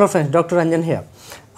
Hello friends doctor Ranjan है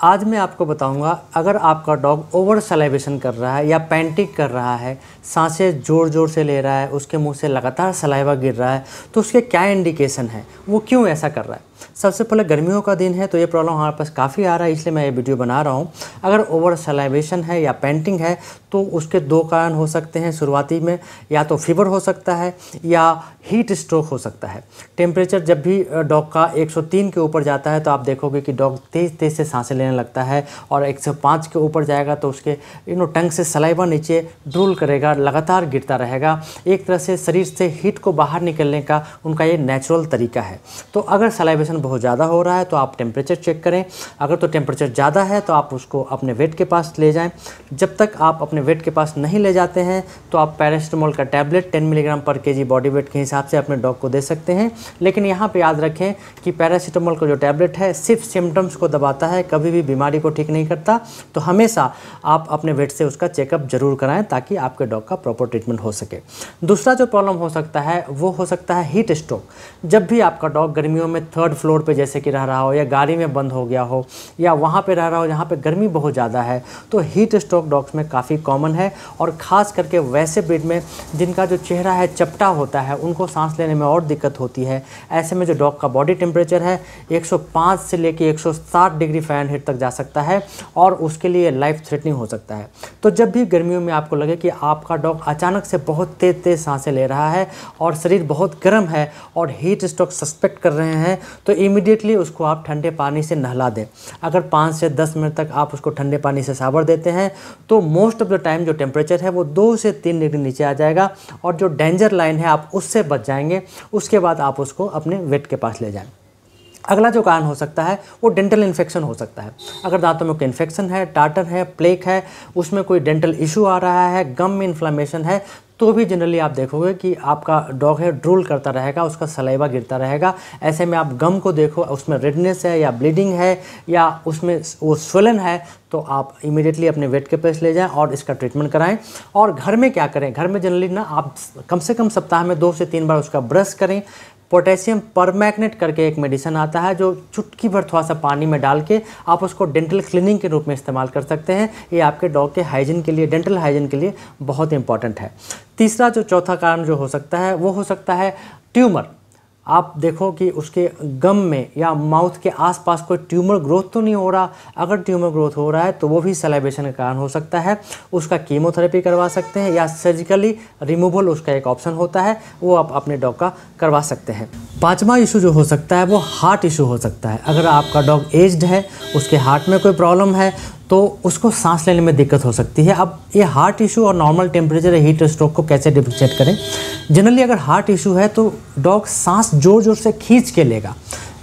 आज मैं आपको बताऊंगा अगर आपका डॉग ओवर सलाइवेशन कर रहा है या पैंटिक कर रहा है सांसें ज़ोर ज़ोर से ले रहा है उसके मुंह से लगातार सलाइवा गिर रहा है तो उसके क्या इंडिकेशन है वो क्यों ऐसा कर रहा है सबसे पहले गर्मियों का दिन है तो ये प्रॉब्लम हमारे पास काफ़ी आ रहा है इसलिए मैं ये वीडियो बना रहा हूँ अगर ओवर सलाइवेशन है या पेंटिंग है तो उसके दो कारण हो सकते हैं शुरुआती में या तो फीवर हो सकता है या हीट स्ट्रोक हो सकता है टेम्परेचर जब भी डॉग का 103 के ऊपर जाता है तो आप देखोगे कि डॉग तेज़ तेज़ से सांसें लेने लगता है और 105 के ऊपर जाएगा तो उसके यू नो टंग से सलाइवा नीचे ड्रूल करेगा लगातार गिरता रहेगा एक तरह से शरीर से हीट को बाहर निकलने का उनका ये नेचुरल तरीका है तो अगर सलाइवेशन कंसंट्रेशन बहुत ज़्यादा हो रहा है तो आप टेम्परेचर चेक करें अगर तो टेम्परेचर ज़्यादा है तो आप उसको अपने वेट के पास ले जाएं जब तक आप अपने वेट के पास नहीं ले जाते हैं तो आप पैरासीटामोल का टैबलेट 10 मिलीग्राम पर के बॉडी वेट के हिसाब से अपने डॉग को दे सकते हैं लेकिन यहाँ पर याद रखें कि पैरासीटामोल का जो टैबलेट है सिर्फ सिम्टम्स को दबाता है कभी भी बीमारी को ठीक नहीं करता तो हमेशा आप अपने वेट से उसका चेकअप जरूर कराएं ताकि आपके डॉग का प्रॉपर ट्रीटमेंट हो सके दूसरा जो प्रॉब्लम हो सकता है वो हो सकता है हीट स्ट्रोक जब भी आपका डॉग गर्मियों में थर्ड फ्लोर पे जैसे कि रह रहा हो या गाड़ी में बंद हो गया हो या वहाँ पे रह रहा हो जहाँ पे गर्मी बहुत ज़्यादा है तो हीट स्ट्रोक डॉग्स में काफ़ी कॉमन है और ख़ास करके वैसे ब्रिड में जिनका जो चेहरा है चपटा होता है उनको सांस लेने में और दिक्कत होती है ऐसे में जो डॉग का बॉडी टेम्परेचर है एक से लेकर 160 डिग्री हीट तक जा सकता है और उसके लिए लाइफ थ्रेटनिंग हो सकता है तो जब भी गर्मियों में आपको लगे कि आपका डॉग अचानक से बहुत तेज़ तेज़ सांसें ले रहा है और शरीर बहुत गर्म है और हीट स्ट्रोक सस्पेक्ट कर रहे हैं तो इमीडिएटली उसको आप ठंडे पानी से नहला दें अगर पाँच से दस मिनट तक आप उसको ठंडे पानी से साबर देते हैं तो मोस्ट ऑफ द टाइम जो टेम्परेचर है वो दो से तीन डिग्री नीचे आ जाएगा और जो डेंजर लाइन है आप उससे बच जाएंगे उसके बाद आप उसको अपने वेट के पास ले जाएँ अगला जो कारण हो सकता है वो डेंटल इन्फेक्शन हो सकता है अगर दांतों में कोई इन्फेक्शन है टाटर है प्लेक है उसमें कोई डेंटल इशू आ रहा है गम में इन्फ्लामेशन है तो भी जनरली आप देखोगे कि आपका डॉग है ड्रोल करता रहेगा उसका सलाइवा गिरता रहेगा ऐसे में आप गम को देखो उसमें रेडनेस है या ब्लीडिंग है या उसमें वो स्वेलन है तो आप इमीडिएटली अपने वेट के पास ले जाएं और इसका ट्रीटमेंट कराएं और घर में क्या करें घर में जनरली ना आप कम से कम सप्ताह में दो से तीन बार उसका ब्रश करें पोटेशियम परमैग्नेट करके एक मेडिसन आता है जो चुटकी भर थोड़ा सा पानी में डाल के आप उसको डेंटल क्लीनिंग के रूप में इस्तेमाल कर सकते हैं ये आपके डॉग के हाइजीन के लिए डेंटल हाइजीन के लिए बहुत इंपॉर्टेंट है तीसरा जो चौथा कारण जो हो सकता है वो हो सकता है ट्यूमर आप देखो कि उसके गम में या माउथ के आसपास कोई ट्यूमर ग्रोथ तो नहीं हो रहा अगर ट्यूमर ग्रोथ हो रहा है तो वो भी सेलेब्रेशन के कारण हो सकता है उसका कीमोथेरेपी करवा सकते हैं या सर्जिकली रिमूवल उसका एक ऑप्शन होता है वो आप अपने डॉग का करवा सकते हैं पाँचवा इशू जो हो सकता है वो हार्ट इशू हो सकता है अगर आपका डॉग एज्ड है उसके हार्ट में कोई प्रॉब्लम है तो उसको सांस लेने में दिक्कत हो सकती है अब ये हार्ट इशू और नॉर्मल टेम्परेचर या हीट स्ट्रोक को कैसे डिफ्रिशिएट करें जनरली अगर हार्ट इशू है तो डॉग सांस ज़ोर ज़ोर से खींच के लेगा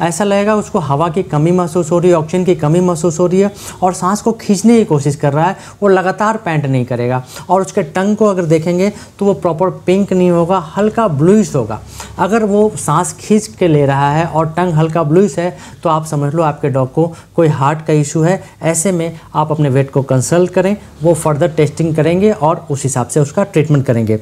ऐसा लगेगा उसको हवा की कमी महसूस हो रही है ऑक्सीजन की कमी महसूस हो रही है और सांस को खींचने की कोशिश कर रहा है वो लगातार पैंट नहीं करेगा और उसके टंग को अगर देखेंगे तो वो प्रॉपर पिंक नहीं होगा हल्का ब्लूइश होगा अगर वो सांस खींच के ले रहा है और टंग हल्का ब्लूइश है तो आप समझ लो आपके डॉग को कोई हार्ट का इशू है ऐसे में आप अपने वेट को कंसल्ट करें वो फर्दर टेस्टिंग करेंगे और उस हिसाब से उसका ट्रीटमेंट करेंगे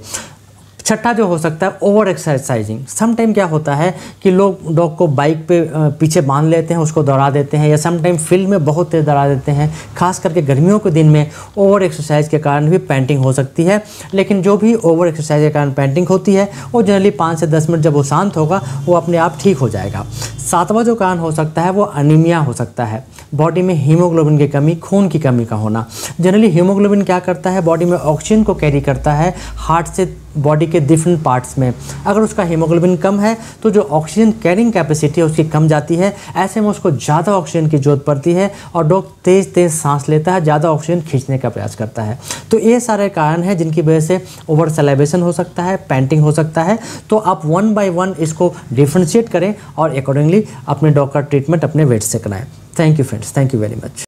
छठा जो हो सकता है ओवर एक्सरसाइजिंग समटाइम क्या होता है कि लोग डॉग को बाइक पे पीछे बांध लेते हैं उसको दौड़ा देते हैं या समटाइम फील्ड में बहुत तेज़ दौड़ा देते हैं खास करके गर्मियों के दिन में ओवर एक्सरसाइज के कारण भी पेंटिंग हो सकती है लेकिन जो भी ओवर एक्सरसाइज के कारण पेंटिंग होती है वो जनरली पाँच से दस मिनट जब वो शांत होगा वो अपने आप ठीक हो जाएगा सातवां जो कारण हो सकता है वो अनिमिया हो सकता है बॉडी में हीमोग्लोबिन की कमी खून की कमी का होना जनरली हीमोग्लोबिन क्या करता है बॉडी में ऑक्सीजन को कैरी करता है हार्ट से बॉडी के डिफरेंट पार्ट्स में अगर उसका हीमोग्लोबिन कम है तो जो ऑक्सीजन कैरिंग कैपेसिटी है उसकी कम जाती है ऐसे में उसको ज़्यादा ऑक्सीजन की जरूरत पड़ती है और डॉग तेज़ तेज़ सांस लेता है ज़्यादा ऑक्सीजन खींचने का प्रयास करता है तो ये सारे कारण हैं जिनकी वजह से ओवर सेलेब्रेशन हो सकता है पेंटिंग हो सकता है तो आप वन बाई वन इसको डिफ्रेंशिएट करें और अकॉर्डिंगली अपने डॉग का ट्रीटमेंट अपने वेट से कराएं Thank you friends. Thank you very much.